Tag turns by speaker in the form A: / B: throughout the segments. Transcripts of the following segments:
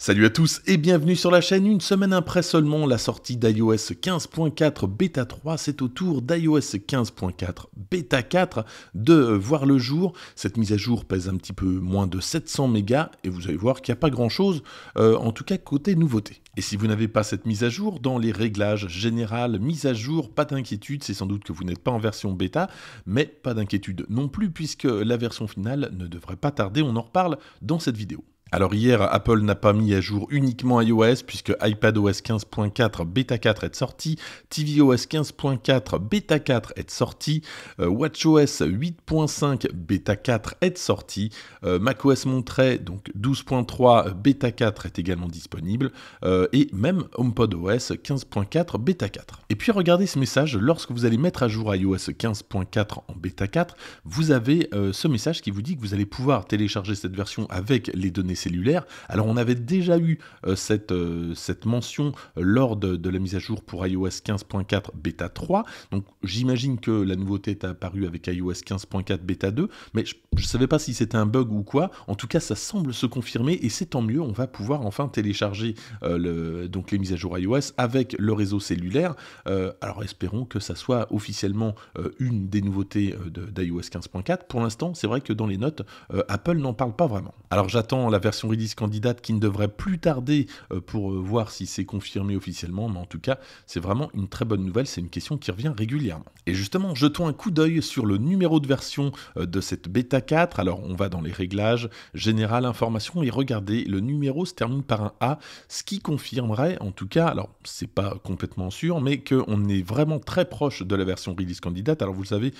A: Salut à tous et bienvenue sur la chaîne. Une semaine après seulement la sortie d'iOS 15.4 Beta 3, c'est au tour d'iOS 15.4 Beta 4 de voir le jour. Cette mise à jour pèse un petit peu moins de 700 mégas et vous allez voir qu'il n'y a pas grand chose, euh, en tout cas côté nouveauté. Et si vous n'avez pas cette mise à jour, dans les réglages général, mise à jour, pas d'inquiétude, c'est sans doute que vous n'êtes pas en version bêta, mais pas d'inquiétude non plus puisque la version finale ne devrait pas tarder, on en reparle dans cette vidéo. Alors hier, Apple n'a pas mis à jour uniquement iOS puisque iPadOS 15.4 Beta 4 est sorti, tvOS 15.4 Beta 4 est sorti, euh, WatchOS 8.5 Beta 4 est sorti, euh, macOS Montrait donc 12.3 Beta 4 est également disponible euh, et même HomePodOS 15.4 Beta 4. Et puis regardez ce message lorsque vous allez mettre à jour iOS 15.4 en Beta 4, vous avez ce message qui vous dit que vous allez pouvoir télécharger cette version avec les données cellulaires. Alors on avait déjà eu euh, cette, euh, cette mention euh, lors de, la mise à jour pour iOS 15.4 bêta 3. Donc j'imagine que la nouveauté est apparue avec iOS 15.4 bêta 2, mais je ne savais pas si c'était un bug ou quoi. En tout cas, ça semble se confirmer et c'est tant mieux. On va pouvoir enfin télécharger le, donc les mises à jour iOS avec le réseau cellulaire. alors espérons que ça soit officiellement une des nouveautés d'iOS 15.4. Pour l'instant, c'est vrai que dans les notes, Apple n'en parle pas vraiment. Alors j'attends la version release candidate qui ne devrait plus tarder euh, pour euh, voir si c'est confirmé officiellement, mais en tout cas, c'est vraiment une très bonne nouvelle, c'est une question qui revient régulièrement. Et justement, jetons un coup d'œil sur le numéro de version euh, de cette bêta 4. Alors, on va dans les réglages, général, information, et regardez, le numéro se termine par un A, ce qui confirmerait, en tout cas, alors c'est pas complètement sûr, mais que on est vraiment très proche de la version release candidate. Alors, vous savez,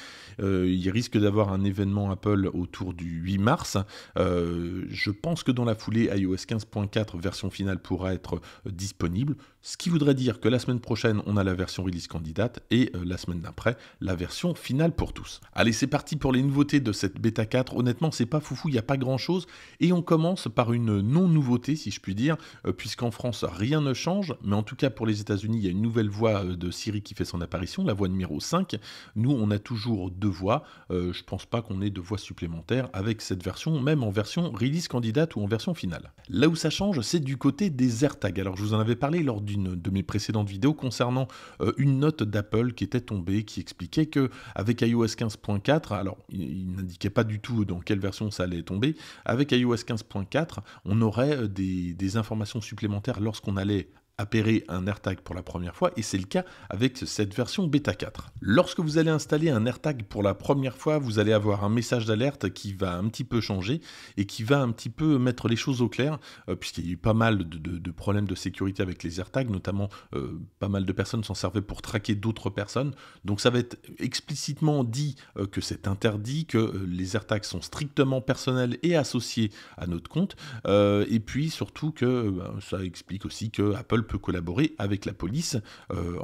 A: il risque d'avoir un événement Apple autour du 8 mars. je pense que dans la foulée, iOS 15.4 version finale pourra être euh, disponible. Ce qui voudrait dire que la semaine prochaine, on a la version release candidate et euh, la semaine d'après, la version finale pour tous. Allez, c'est parti pour les nouveautés de cette bêta 4. Honnêtement, c'est pas foufou, il n'y a pas grand chose. Et on commence par une non-nouveauté, si je puis dire, euh, puisqu'en France, rien ne change. Mais en tout cas, pour les États-Unis, il y a une nouvelle voix euh, de Siri qui fait son apparition, la voix numéro 5. Nous, on a toujours deux voix. je pense pas qu'on ait deux voix supplémentaires avec cette version, même en version release candidate ou en version finale. Là où ça change, c'est du côté des AirTags. Alors, je vous en avais parlé lors du de mes précédentes vidéos concernant euh, une note d'Apple qui était tombée, qui expliquait que avec iOS 15.4, alors il, n'indiquait pas du tout dans quelle version ça allait tomber, avec iOS 15.4, on aurait euh, des, des informations supplémentaires lorsqu'on allait appairer un AirTag pour la première fois, et c'est le cas avec cette version bêta 4. Lorsque vous allez installer un AirTag pour la première fois, vous allez avoir un message d'alerte qui va un petit peu changer et qui va un petit peu mettre les choses au clair, euh, puisqu'il y a eu pas mal de, problèmes de sécurité avec les AirTags, notamment euh, pas mal de personnes s'en servaient pour traquer d'autres personnes. Donc ça va être explicitement dit euh, que c'est interdit, que les AirTags sont strictement personnels et associés à notre compte, et puis surtout que ben, ça explique aussi que Apple peut collaborer avec la police euh,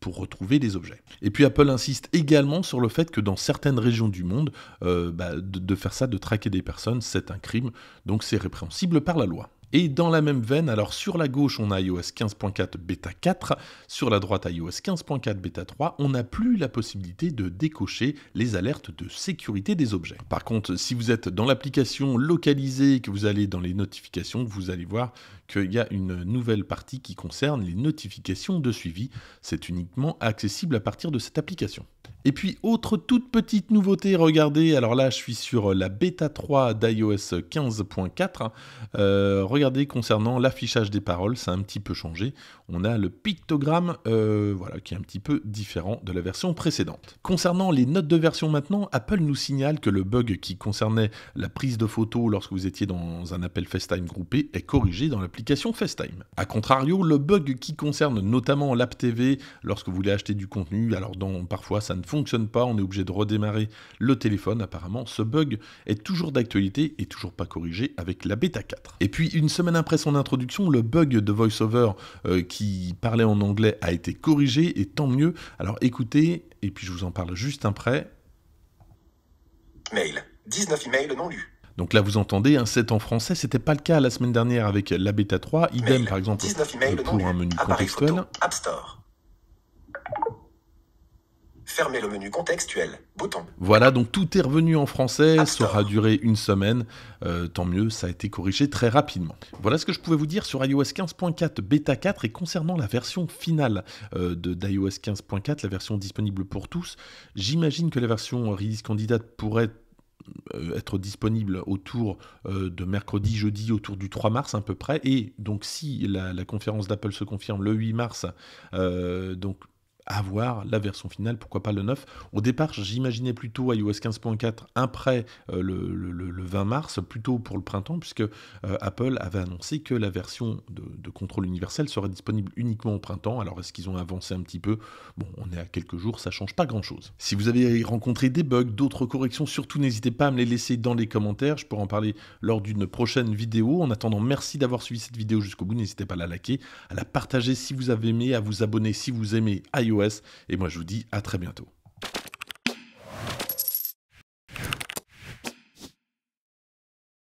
A: pour retrouver des objets. Et puis Apple insiste également sur le fait que dans certaines régions du monde, euh, bah, de faire ça, de traquer des personnes, c'est un crime, donc c'est répréhensible par la loi. Et dans la même veine, alors sur la gauche, on a iOS 15.4 bêta 4, sur la droite iOS 15.4 bêta 3, on n'a plus la possibilité de décocher les alertes de sécurité des objets. Par contre, si vous êtes dans l'application localisée, et que vous allez dans les notifications, vous allez voir qu'il y a une nouvelle partie qui concerne les notifications de suivi. C'est uniquement accessible à partir de cette application. Et puis, autre toute petite nouveauté, regardez, alors là, je suis sur euh, la bêta 3 d'iOS 15.4. Hein. Euh, regardez, concernant l'affichage des paroles, ça a un petit peu changé. On a le pictogramme, euh, voilà, qui est un petit peu différent de la version précédente. Concernant les notes de version maintenant, Apple nous signale que le bug qui concernait la prise de photo lorsque vous étiez dans un appel FaceTime groupé est corrigé dans l'application FaceTime. A contrario, le bug qui concerne notamment l'App TV lorsque vous voulez acheter du contenu, alors dans, parfois ça ne fonctionne pas, on est obligé de redémarrer le téléphone apparemment. Ce bug est toujours d'actualité et toujours pas corrigé avec la bêta 4. Et puis une semaine après son introduction, le bug de VoiceOver over euh, qui parlait en anglais a été corrigé et tant mieux. Alors écoutez, et puis je vous en parle juste après. Mail. 19 emails non lus. Donc là, vous entendez, un hein, set en français, c'était pas le cas la semaine dernière avec la bêta 3, idem par exemple euh, pour un menu contextuel. App Store. Fermez le menu contextuel. Bouton. Voilà, donc tout est revenu en français. ça aura duré une semaine. Euh, tant mieux, ça a été corrigé très rapidement. Voilà ce que je pouvais vous dire sur iOS 15.4 Beta 4 et concernant la version finale euh, d'iOS 15.4, la version disponible pour tous. J'imagine que la version release candidate pourrait euh, être disponible autour de mercredi, jeudi, autour du 3 mars à peu près. Et donc si la, conférence d'Apple se confirme le 8 mars, donc avoir la version finale, pourquoi pas le 9. Au départ, j'imaginais plutôt iOS 15.4 après euh, le, 20 mars, plutôt pour le printemps, puisque euh, Apple avait annoncé que la version de, contrôle universel serait disponible uniquement au printemps. Alors est-ce qu'ils ont avancé un petit peu Bon, on est à quelques jours, ça change pas grand-chose. Si vous avez rencontré des bugs, d'autres corrections, surtout n'hésitez pas à me les laisser dans les commentaires, je pourrai en parler lors d'une prochaine vidéo. En attendant, merci d'avoir suivi cette vidéo jusqu'au bout, n'hésitez pas à la liker, à la partager si vous avez aimé, à vous abonner si vous aimez iOS et moi, je vous dis à très bientôt.